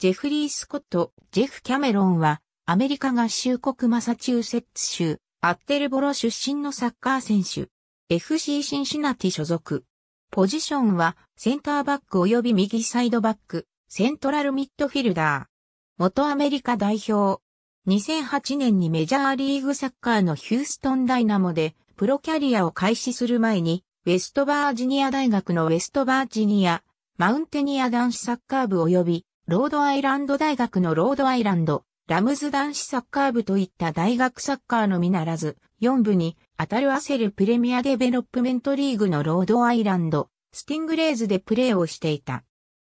ジェフリー・スコット、ジェフ・キャメロンは、アメリカ合衆国マサチューセッツ州、アッテルボロ出身のサッカー選手。FC シンシナティ所属。ポジションは、センターバック及び右サイドバック、セントラルミッドフィルダー。元アメリカ代表。2008年にメジャーリーグサッカーのヒューストンダイナモで、プロキャリアを開始する前に、ウェストバージニア大学のウェストバージニア、マウンテニア男子サッカー部及び、ロードアイランド大学のロードアイランド、ラムズ男子サッカー部といった大学サッカーのみならず、4部に当たるアセルプレミアデベロップメントリーグのロードアイランド、スティングレーズでプレーをしていた。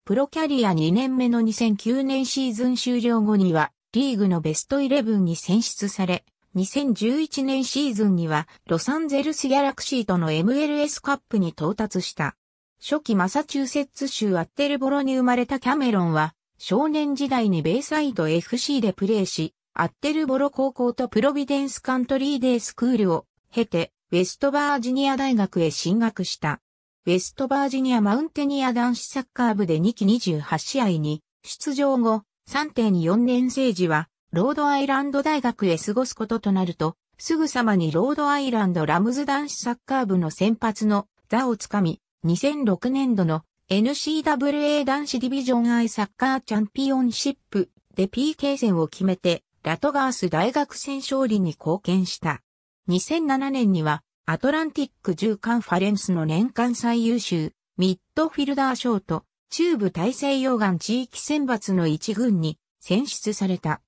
プロキャリア2年目の2009年シーズン終了後には、リーグのベストイレブンに選出され、2011年シーズンには、ロサンゼルスギャラクシーとの MLS カップに到達した。初期マサチューセッツ州アッテルボロに生まれたキャメロンは、少年時代にベイサイド FC でプレーし、アッテルボロ高校とプロビデンスカントリーデイスクールを経て、ウェストバージニア大学へ進学した。ウェストバージニアマウンテニア男子サッカー部で2期28試合に出場後、3.4年生時は、ロードアイランド大学へ過ごすこととなると、すぐさまにロードアイランドラムズ男子サッカー部の先発の座をつかみ、2006年度の n c w a 男子ディビジョンアイサッカーチャンピオンシップで PK 戦を決めて、ラトガース大学戦勝利に貢献した。2007年には、アトランティック10カンファレンスの年間最優秀、ミッドフィルダー賞と、中部大西洋岸地域選抜の一軍に選出された。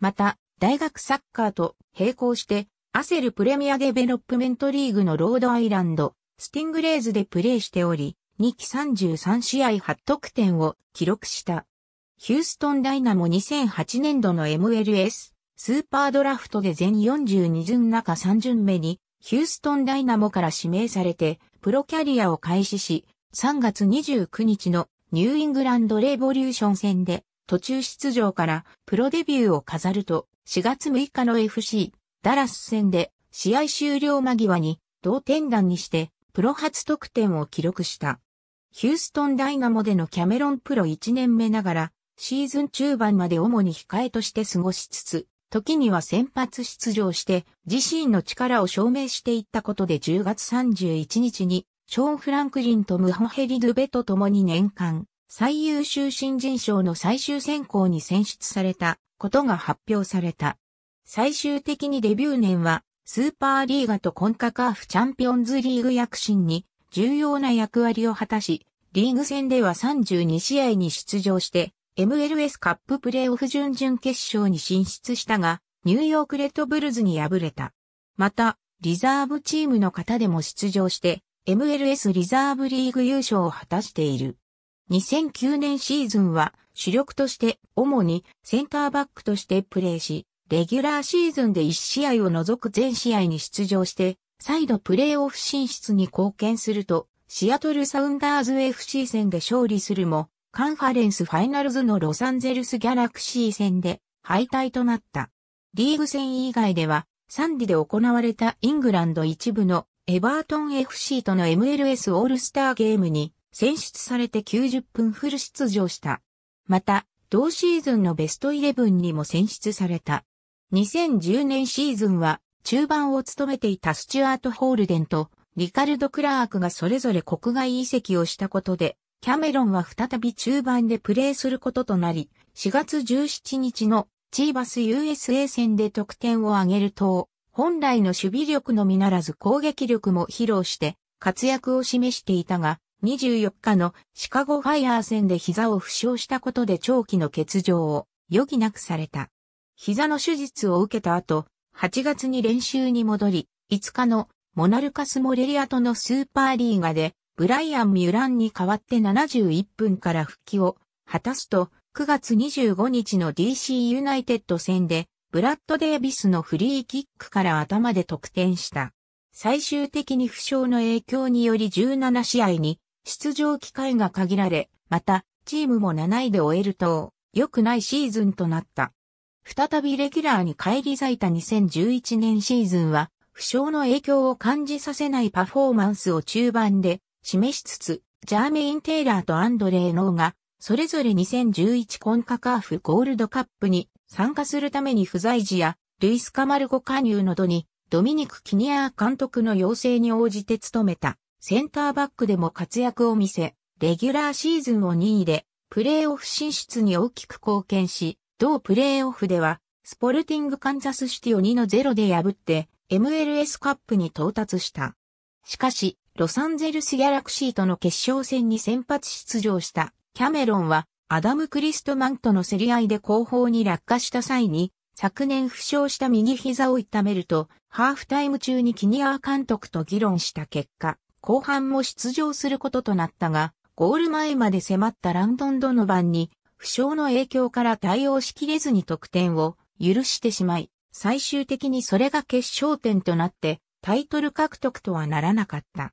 また、大学サッカーと並行して、アセルプレミアデベロップメントリーグのロードアイランド、スティングレーズでプレーしており、2期33試合8得点を記録した。ヒューストンダイナモ2008年度の MLS スーパードラフトで全42巡中3巡目にヒューストンダイナモから指名されてプロキャリアを開始し3月29日のニューイングランドレボリューション戦で途中出場からプロデビューを飾ると4月6日の FC ダラス戦で試合終了間際に同点弾にしてプロ初得点を記録した。ヒューストンダイナモでのキャメロンプロ1年目ながら、シーズン中盤まで主に控えとして過ごしつつ、時には先発出場して、自身の力を証明していったことで10月31日に、ショーン・フランクリンとムホヘリ・ドゥベと共に年間最優秀新人賞の最終選考に選出されたことが発表された。最終的にデビュー年はスーパーリーガとコンカカーフチャンピオンズリーグ躍進に重要な役割を果たし、リーグ戦では32試合に出場して、MLS カッププレーオフ準々決勝に進出したが、ニューヨークレッドブルズに敗れた。また、リザーブチームの方でも出場して、MLS リザーブリーグ優勝を果たしている。2009年シーズンは主力として主にセンターバックとしてプレーし、レギュラーシーズンで1試合を除く全試合に出場して再度プレイオフ進出に貢献すると、シアトルサウンダーズ FC 戦で勝利するも、カンファレンスファイナルズのロサンゼルスギャラクシー戦で敗退となった。リーグ戦以外では、サンディで行われたイングランド一部のエバートン FC との MLS オールスターゲームに選出されて90分フル出場した。また、同シーズンのベストイレブンにも選出された。2010年シーズンは中盤を務めていたスチュアート・ホールデンとリカルド・クラークがそれぞれ国外移籍をしたことで、キャメロンは再び中盤でプレーすることとなり、4月17日のチーバス USA 戦で得点を挙げると、本来の守備力のみならず攻撃力も披露して活躍を示していたが、24日のシカゴファイアー戦で膝を負傷したことで長期の欠場を余儀なくされた。膝の手術を受けた後、8月に練習に戻り、5日のモナルカス・モレリアとのスーパーリーガで、ブライアン・ミュランに代わって71分から復帰を果たすと、9月25日の DC ユナイテッド戦で、ブラッド・デイビスのフリーキックから頭で得点した。最終的に負傷の影響により17試合に出場機会が限られ、また、チームも7位で終えると、良くないシーズンとなった。再びレギュラーに返り咲いた2011年シーズンは、負傷の影響を感じさせないパフォーマンスを中盤で示しつつ、ジャーメイン・テイラーとアンドレー・ノーが、それぞれ2011コンカカーフゴールドカップに参加するために不在時や、ルイス・カマルゴ加入などに、ドミニク・キニアー監督の要請に応じて務めた、センターバックでも活躍を見せ、レギュラーシーズンを2位で、プレーオフ進出に大きく貢献し、同プレーオフでは、スポルティングカンザスシティを2の0で破って、MLS カップに到達した。しかし、ロサンゼルスギャラクシーとの決勝戦に先発出場したキャメロンは、アダム・クリストマンとの競り合いで後方に落下した際に、昨年負傷した右膝を痛めると、ハーフタイム中にキニアー監督と議論した結果、後半も出場することとなったが、ゴール前まで迫ったランドン・ドノバンに負傷の影響から対応しきれずに得点を許してしまい、最終的にそれが決勝点となってタイトル獲得とはならなかった。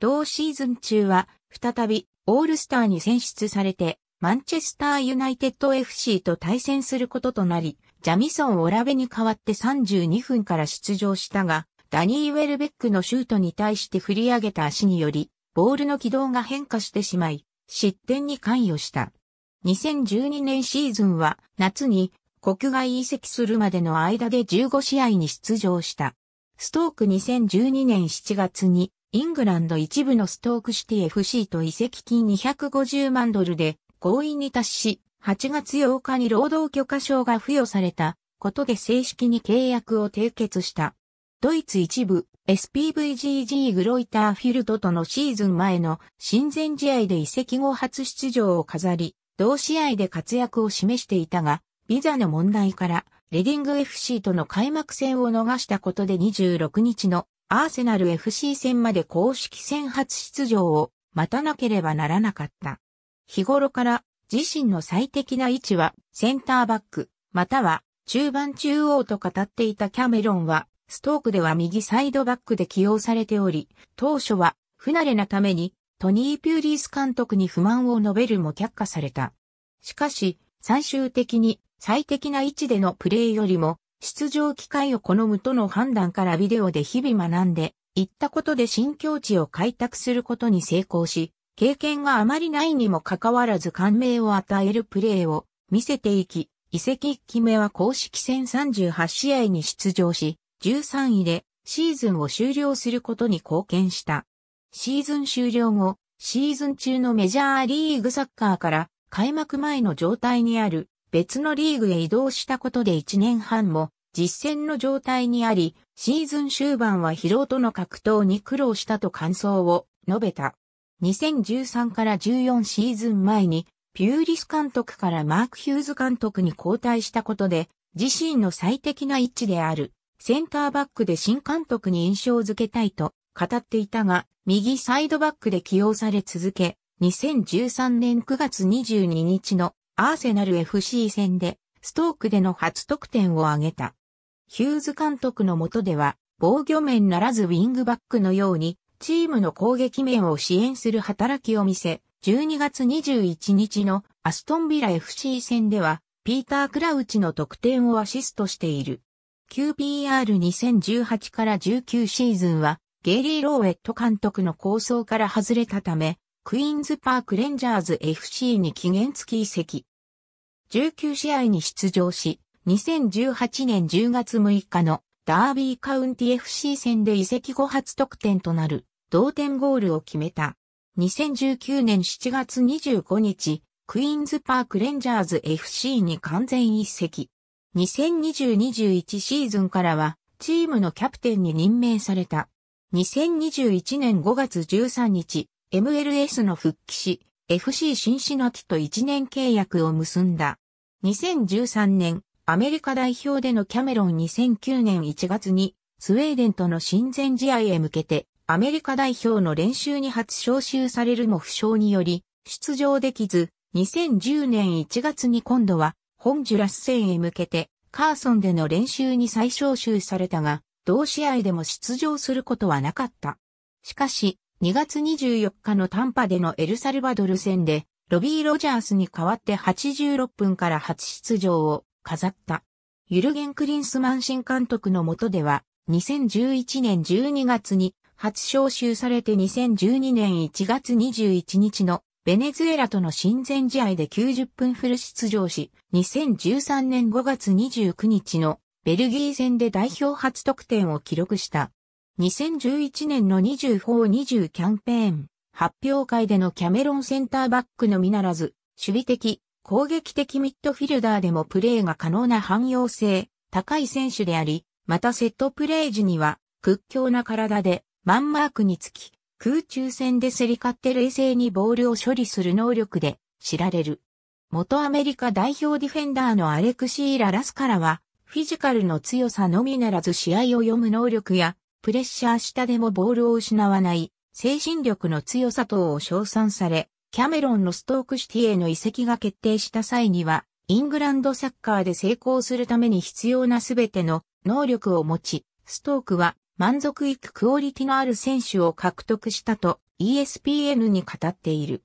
同シーズン中は再びオールスターに選出されてマンチェスターユナイテッド FC と対戦することとなり、ジャミソン・オラベに代わって32分から出場したが、ダニー・ウェルベックのシュートに対して振り上げた足により、ボールの軌道が変化してしまい、失点に関与した。2012年シーズンは夏に国外移籍するまでの間で15試合に出場した。ストーク2012年7月にイングランド一部のストークシティ FC と移籍金250万ドルで合意に達し、8月8日に労働許可証が付与されたことで正式に契約を締結した。ドイツ一部 SPVGG グロイターフィルトとのシーズン前の親善試合で移籍後初出場を飾り、同試合で活躍を示していたが、ビザの問題から、レディング FC との開幕戦を逃したことで26日のアーセナル FC 戦まで公式戦初出場を待たなければならなかった。日頃から自身の最適な位置はセンターバック、または中盤中央と語っていたキャメロンは、ストークでは右サイドバックで起用されており、当初は不慣れなためにトニー・ピューリース監督に不満を述べるも却下された。しかし、最終的に最適な位置でのプレーよりも出場機会を好むとの判断からビデオで日々学んで、行ったことで新境地を開拓することに成功し、経験があまりないにもかかわらず感銘を与えるプレーを見せていき、移籍一期目は公式戦38試合に出場し、13位でシーズンを終了することに貢献した。シーズン終了後、シーズン中のメジャーリーグサッカーから開幕前の状態にある別のリーグへ移動したことで1年半も実戦の状態にあり、シーズン終盤は疲労との格闘に苦労したと感想を述べた。2013から14シーズン前にピューリス監督からマーク・ヒューズ監督に交代したことで、自身の最適な位置であるセンターバックで新監督に印象づけたいと語っていたが、右サイドバックで起用され続け、2013年9月22日のアーセナル FC 戦で、ストークでの初得点を挙げた。ヒューズ監督の下では、防御面ならずウィングバックのように、チームの攻撃面を支援する働きを見せ、12月21日のアストンビラ FC 戦では、ピーター・クラウチの得点をアシストしている。QPR2018 から19シーズンは、ゲリー・ローウェット監督の構想から外れたため、クイーンズパークレンジャーズ FC に期限付き移籍。19試合に出場し、2018年10月6日のダービーカウンティ FC 戦で移籍後初得点となる同点ゴールを決めた。2019年7月25日、クイーンズパークレンジャーズ FC に完全移籍。2020-21シーズンからはチームのキャプテンに任命された。2021年5月13日、MLS の復帰し、FC シンシナティと1年契約を結んだ。2013年、アメリカ代表でのキャメロン2009年1月に、スウェーデンとの親善試合へ向けて、アメリカ代表の練習に初招集されるも負傷により、出場できず、2010年1月に今度は、ホンジュラス戦へ向けて、カーソンでの練習に再招集されたが、同試合でも出場することはなかった。しかし、2月24日の短波でのエルサルバドル戦で、ロビー・ロジャースに代わって86分から初出場を飾った。ユルゲン・クリンスマン新監督の下では、2011年12月に初招集されて2012年1月21日のベネズエラとの親善試合で90分フル出場し、2013年5月29日のベルギー戦で代表初得点を記録した。2011年の24-20キャンペーン発表会でのキャメロンセンターバックのみならず、守備的、攻撃的ミッドフィルダーでもプレーが可能な汎用性、高い選手であり、またセットプレー時には屈強な体でマンマークにつき、空中戦で競り勝って冷静にボールを処理する能力で知られる。元アメリカ代表ディフェンダーのアレクシー・ラ・ラスカラは、フィジカルの強さのみならず試合を読む能力や、プレッシャー下でもボールを失わない、精神力の強さ等を称賛され、キャメロンのストークシティへの移籍が決定した際には、イングランドサッカーで成功するために必要なすべての能力を持ち、ストークは満足いくクオリティのある選手を獲得したと ESPN に語っている。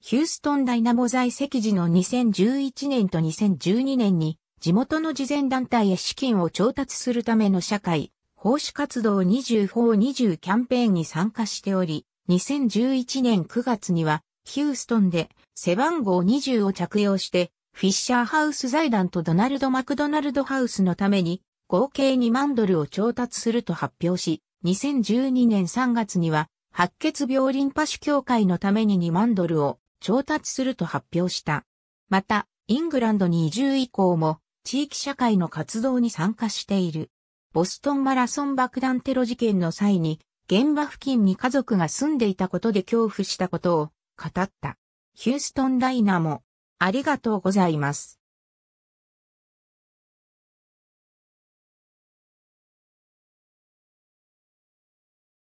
ヒューストンダイナモ在籍時の2011年と2012年に地元の慈善団体へ資金を調達するための社会、奉仕活動20法20キャンペーンに参加しており、2011年9月には、ヒューストンで背番号20を着用して、フィッシャーハウス財団とドナルド・マクドナルド・ハウスのために、合計2万ドルを調達すると発表し、2012年3月には、白血病リンパ腫協会のために2万ドルを調達すると発表した。また、イングランドに移住以降も、地域社会の活動に参加している。ボストンマラソン爆弾テロ事件の際に、現場付近に家族が住んでいたことで恐怖したことを語った。ヒューストンダイナも、ありがとうございます。